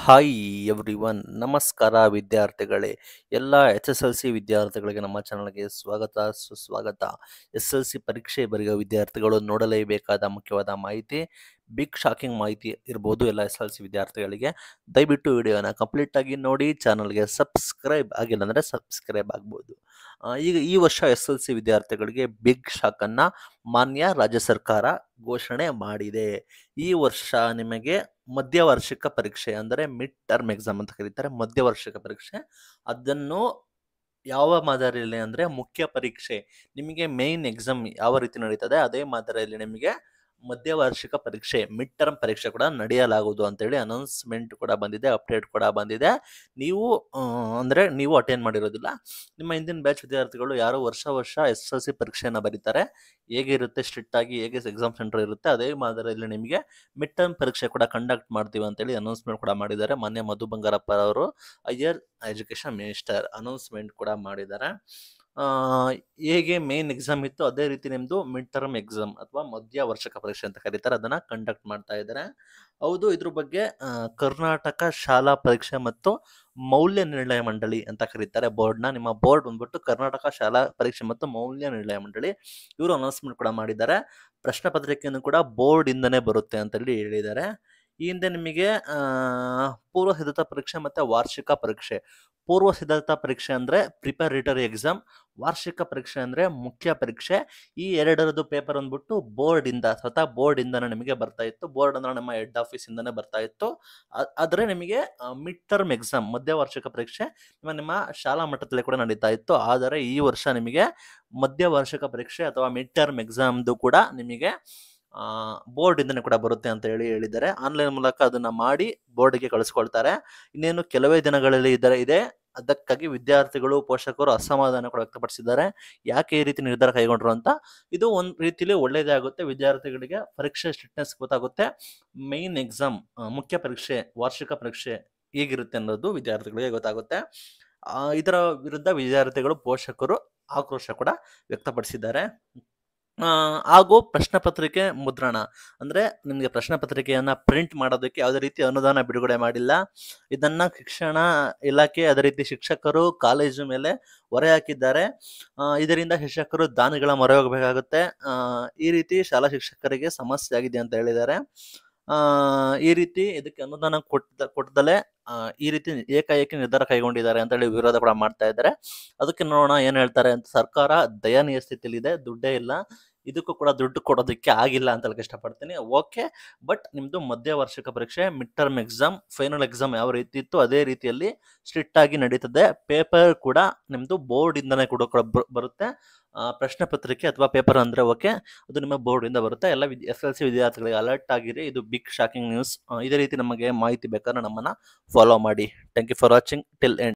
hi every one ನಮಸ್ಕಾರ ವಿದ್ಯಾರ್ಥಿಗಳೇ ಎಲ್ಲ ಎಚ್ ಎಸ್ ಎಲ್ ಸಿ ವಿದ್ಯಾರ್ಥಿಗಳಿಗೆ ನಮ್ಮ ಚಾನಲ್ಗೆ ಸ್ವಾಗತ ಸುಸ್ವಾಗತ ಎಸ್ ಎಲ್ ಸಿ ಪರೀಕ್ಷೆ ಬರೆಯುವ ವಿದ್ಯಾರ್ಥಿಗಳು ನೋಡಲೇಬೇಕಾದ ಮುಖ್ಯವಾದ ಮಾಹಿತಿ ಬಿಗ್ ಶಾಕಿಂಗ್ ಮಾಹಿತಿ ಇರ್ಬೋದು ಎಲ್ಲ ಎಸ್ ಎಲ್ ಸಿ ವಿದ್ಯಾರ್ಥಿಗಳಿಗೆ ದಯವಿಟ್ಟು ವಿಡಿಯೋನ ಕಂಪ್ಲೀಟಾಗಿ ನೋಡಿ ಚಾನಲ್ಗೆ ಸಬ್ಸ್ಕ್ರೈಬ್ ಆಗಿಲ್ಲ ಅಂದರೆ ಸಬ್ಸ್ಕ್ರೈಬ್ ಆಗ್ಬೋದು ಈಗ ಈ ವರ್ಷ ಎಸ್ ಎಲ್ ಸಿ ವಿದ್ಯಾರ್ಥಿಗಳಿಗೆ ಬಿಗ್ ಶಾಕನ್ನು ಮಾನ್ಯ ರಾಜ್ಯ ಸರ್ಕಾರ ಘೋಷಣೆ ಮಾಡಿದೆ ಈ ವರ್ಷ ನಿಮಗೆ ಮಧ್ಯವಾರ್ಷಿಕ ಪರೀಕ್ಷೆ ಅಂದರೆ ಮಿಡ್ ಟರ್ಮ್ ಎಕ್ಸಾಮ್ ಅಂತ ಕರೀತಾರೆ ಮಧ್ಯವಾರ್ಷಿಕ ಪರೀಕ್ಷೆ ಅದನ್ನು ಯಾವ ಮಾದರಿಯಲ್ಲಿ ಅಂದರೆ ಮುಖ್ಯ ಪರೀಕ್ಷೆ ನಿಮಗೆ ಮೇಯ್ನ್ ಎಕ್ಸಾಮ್ ಯಾವ ರೀತಿ ನಡೀತದೆ ಅದೇ ಮಾದರಿಯಲ್ಲಿ ನಿಮಗೆ ವಾರ್ಷಿಕ ಪರೀಕ್ಷೆ ಮಿಡ್ ಟರ್ಮ್ ಪರೀಕ್ಷೆ ಕೂಡ ನಡೆಯಲಾಗುವುದು ಅಂತೇಳಿ ಅನೌನ್ಸ್ಮೆಂಟ್ ಕೂಡ ಬಂದಿದೆ ಅಪ್ಡೇಟ್ ಕೂಡ ಬಂದಿದೆ ನೀವು ಅಂದರೆ ನೀವು ಅಟೆಂಡ್ ಮಾಡಿರೋದಿಲ್ಲ ನಿಮ್ಮ ಹಿಂದಿನ ಬ್ಯಾಚ್ ವಿದ್ಯಾರ್ಥಿಗಳು ಯಾರು ವರ್ಷ ವರ್ಷ ಎಸ್ ಎಲ್ ಸಿ ಪರೀಕ್ಷೆಯನ್ನು ಬರೀತಾರೆ ಹೇಗಿರುತ್ತೆ ಸ್ಟ್ರಿಕ್ಟ್ ಆಗಿ ಹೇಗೆ ಎಕ್ಸಾಮ್ ಸೆಂಟರ್ ಇರುತ್ತೆ ಅದೇ ಮಾದರಿಯಲ್ಲಿ ನಿಮಗೆ ಮಿಡ್ ಟರ್ಮ್ ಪರೀಕ್ಷೆ ಕೂಡ ಕಂಡಕ್ಟ್ ಮಾಡ್ತೀವಿ ಅಂತೇಳಿ ಅನೌನ್ಸ್ಮೆಂಟ್ ಕೂಡ ಮಾಡಿದ್ದಾರೆ ಮೊನ್ನೆ ಮಧು ಬಂಗಾರಪ್ಪ ಅವರು ಹೈಯರ್ ಎಜುಕೇಶನ್ ಮಿನಿಸ್ಟರ್ ಅನೌನ್ಸ್ಮೆಂಟ್ ಕೂಡ ಮಾಡಿದ್ದಾರೆ ಹೇಗೆ ಮೇನ್ ಎಕ್ಸಾಮ್ ಇತ್ತು ಅದೇ ರೀತಿ ನಿಮ್ಮದು ಮಿಡ್ ಟರ್ಮ್ ಎಕ್ಸಾಮ್ ಅಥವಾ ಮಧ್ಯ ವರ್ಷಕ ಪರೀಕ್ಷೆ ಅಂತ ಕರೀತಾರೆ ಅದನ್ನು ಕಂಡಕ್ಟ್ ಮಾಡ್ತಾ ಇದ್ದಾರೆ ಹೌದು ಇದ್ರ ಬಗ್ಗೆ ಕರ್ನಾಟಕ ಶಾಲಾ ಪರೀಕ್ಷೆ ಮತ್ತು ಮೌಲ್ಯ ನಿರ್ಣಯ ಮಂಡಳಿ ಅಂತ ಕರೀತಾರೆ ಬೋರ್ಡ್ನ ನಿಮ್ಮ ಬೋರ್ಡ್ ಬಂದ್ಬಿಟ್ಟು ಕರ್ನಾಟಕ ಶಾಲಾ ಪರೀಕ್ಷೆ ಮತ್ತು ಮೌಲ್ಯ ನಿರ್ಣಯ ಮಂಡಳಿ ಇವರು ಅನೌನ್ಸ್ಮೆಂಟ್ ಕೂಡ ಮಾಡಿದ್ದಾರೆ ಪ್ರಶ್ನೆ ಪತ್ರಿಕೆಯನ್ನು ಕೂಡ ಬೋರ್ಡ್ ಇಂದನೇ ಬರುತ್ತೆ ಅಂತ ಹೇಳಿ ಹೇಳಿದ್ದಾರೆ ಈ ಹಿಂದೆ ನಿಮಗೆ ಪೂರ್ವ ಸಿದ್ಧತಾ ಪರೀಕ್ಷೆ ಮತ್ತು ವಾರ್ಷಿಕ ಪರೀಕ್ಷೆ ಪೂರ್ವ ಸಿದ್ಧತಾ ಪರೀಕ್ಷೆ ಅಂದರೆ ಪ್ರಿಪರೇಟರಿ ಎಕ್ಸಾಮ್ ವಾರ್ಷಿಕ ಪರೀಕ್ಷೆ ಅಂದರೆ ಮುಖ್ಯ ಪರೀಕ್ಷೆ ಈ ಎರಡರದ್ದು ಪೇಪರ್ ಅಂದ್ಬಿಟ್ಟು ಬೋರ್ಡಿಂದ ಸ್ವತಃ ಬೋರ್ಡಿಂದನೇ ನಿಮಗೆ ಬರ್ತಾ ಇತ್ತು ಬೋರ್ಡ್ ಅಂದ್ರೆ ನಮ್ಮ ಹೆಡ್ ಆಫೀಸಿಂದನೇ ಬರ್ತಾ ಇತ್ತು ಆದರೆ ನಿಮಗೆ ಮಿಡ್ ಟರ್ಮ್ ಎಕ್ಸಾಮ್ ಮಧ್ಯ ವಾರ್ಷಿಕ ಪರೀಕ್ಷೆ ನಿಮ್ಮ ನಿಮ್ಮ ಶಾಲಾ ಮಟ್ಟದಲ್ಲಿ ಕೂಡ ನಡೀತಾ ಇತ್ತು ಆದರೆ ಈ ವರ್ಷ ನಿಮಗೆ ಮಧ್ಯ ವಾರ್ಷಿಕ ಪರೀಕ್ಷೆ ಅಥವಾ ಮಿಡ್ ಟರ್ಮ್ ಎಕ್ಸಾಮ್ದು ಕೂಡ ನಿಮಗೆ ಬೋರ್ಡ್ ಕೂಡ ಬರುತ್ತೆ ಅಂತ ಹೇಳಿ ಹೇಳಿದ್ದಾರೆ ಆನ್ಲೈನ್ ಮೂಲಕ ಅದನ್ನ ಮಾಡಿ ಬೋರ್ಡ್ಗೆ ಕಳಿಸ್ಕೊಳ್ತಾರೆ ಇನ್ನೇನು ಕೆಲವೇ ದಿನಗಳಲ್ಲಿ ಇದರ ಇದೆ ಅದಕ್ಕಾಗಿ ವಿದ್ಯಾರ್ಥಿಗಳು ಪೋಷಕರು ಅಸಮಾಧಾನ ಕೂಡ ವ್ಯಕ್ತಪಡಿಸಿದ್ದಾರೆ ಯಾಕೆ ಈ ರೀತಿ ನಿರ್ಧಾರ ಕೈಗೊಂಡ್ರು ಅಂತ ಇದು ಒಂದು ರೀತಿಯಲ್ಲಿ ಒಳ್ಳೆಯದೇ ಆಗುತ್ತೆ ವಿದ್ಯಾರ್ಥಿಗಳಿಗೆ ಪರೀಕ್ಷೆ ಸ್ಟ್ರಿಕ್ನೆಸ್ ಗೊತ್ತಾಗುತ್ತೆ ಮೇನ್ ಎಕ್ಸಾಮ್ ಮುಖ್ಯ ಪರೀಕ್ಷೆ ವಾರ್ಷಿಕ ಪರೀಕ್ಷೆ ಹೇಗಿರುತ್ತೆ ಅನ್ನೋದು ವಿದ್ಯಾರ್ಥಿಗಳಿಗೆ ಗೊತ್ತಾಗುತ್ತೆ ಇದರ ವಿರುದ್ಧ ವಿದ್ಯಾರ್ಥಿಗಳು ಪೋಷಕರು ಆಕ್ರೋಶ ಕೂಡ ವ್ಯಕ್ತಪಡಿಸಿದ್ದಾರೆ ಹಾಗೂ ಪ್ರಶ್ನೆ ಪತ್ರಿಕೆ ಮುದ್ರಣ ಅಂದ್ರೆ ನಿಮಗೆ ಪ್ರಶ್ನೆ ಪತ್ರಿಕೆಯನ್ನ ಪ್ರಿಂಟ್ ಮಾಡೋದಕ್ಕೆ ಯಾವುದೇ ರೀತಿ ಅನುದಾನ ಬಿಡುಗಡೆ ಮಾಡಿಲ್ಲ ಇದನ್ನ ಶಿಕ್ಷಣ ಇಲಾಖೆ ಅದೇ ರೀತಿ ಶಿಕ್ಷಕರು ಕಾಲೇಜು ಮೇಲೆ ಹೊರೆ ಹಾಕಿದ್ದಾರೆ ಇದರಿಂದ ಶಿಕ್ಷಕರು ದಾನಿಗಳ ಮೊರೆ ಹೋಗಬೇಕಾಗುತ್ತೆ ಈ ರೀತಿ ಶಾಲಾ ಶಿಕ್ಷಕರಿಗೆ ಸಮಸ್ಯೆ ಆಗಿದೆ ಅಂತ ಹೇಳಿದ್ದಾರೆ ಈ ರೀತಿ ಇದಕ್ಕೆ ಅನುದಾನ ಕೊಟ್ಟ ಕೊಟ್ಟದಲ್ಲೇ ಈ ರೀತಿ ಏಕಾಏಕಿ ನಿರ್ಧಾರ ಕೈಗೊಂಡಿದ್ದಾರೆ ಅಂತ ಹೇಳಿ ವಿರೋಧ ಕೂಡ ಮಾಡ್ತಾ ಇದ್ದಾರೆ ಅದಕ್ಕೆ ನೋಡೋಣ ಏನ್ ಹೇಳ್ತಾರೆ ಅಂತ ಸರ್ಕಾರ ದಯನೀಯ ಸ್ಥಿತಿಲಿದೆ ದುಡ್ಡೇ ಇಲ್ಲ ಇದಕ್ಕೂ ಕೂಡ ದುಡ್ಡು ಕೊಡೋದಕ್ಕೆ ಆಗಿಲ್ಲ ಅಂತ ಹೇಳಕ್ಕೆ ಇಷ್ಟಪಡ್ತೀನಿ ಓಕೆ ಬಟ್ ನಿಮ್ಮದು ಮಧ್ಯ ವಾರ್ಷಿಕ ಪರೀಕ್ಷೆ mid term exam final exam ಯಾವ ರೀತಿ ಇತ್ತು ಅದೇ ರೀತಿಯಲ್ಲಿ ಸ್ಟ್ರಿಕ್ಟ್ ಆಗಿ ನಡೀತದೆ ಪೇಪರ್ ಕೂಡ ನಿಮ್ಮದು ಬೋರ್ಡಿಂದನೇ ಕೂಡ ಕೂಡ ಬರುತ್ತೆ ಪ್ರಶ್ನೆ ಪತ್ರಿಕೆ ಅಥವಾ ಪೇಪರ್ ಅಂದರೆ ಓಕೆ ಅದು ನಿಮ್ಮ ಬೋರ್ಡಿಂದ ಬರುತ್ತೆ ಎಲ್ಲ ಎಸ್ ಎಲ್ ಸಿ ವಿದ್ಯಾರ್ಥಿಗಳಿಗೆ ಅಲರ್ಟ್ ಆಗಿರಿ ಇದು ಬಿಗ್ ಶಾಕಿಂಗ್ ನ್ಯೂಸ್ ಇದೇ ರೀತಿ ನಮಗೆ ಮಾಹಿತಿ ಬೇಕಾದ್ರೆ ನಮ್ಮನ್ನು ಫಾಲೋ ಮಾಡಿ thank you for watching till end